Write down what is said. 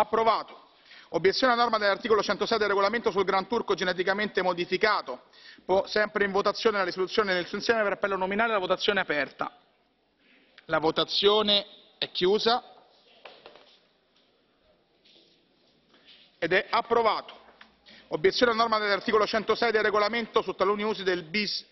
approvato obiezione a norma dell'articolo 106 del regolamento sul granturco geneticamente modificato sempre in votazione la risoluzione nel suo insieme per appello nominale la votazione è aperta la votazione è chiusa ed è approvato obiezione a norma dell'articolo 106 del regolamento su taluni usi del bis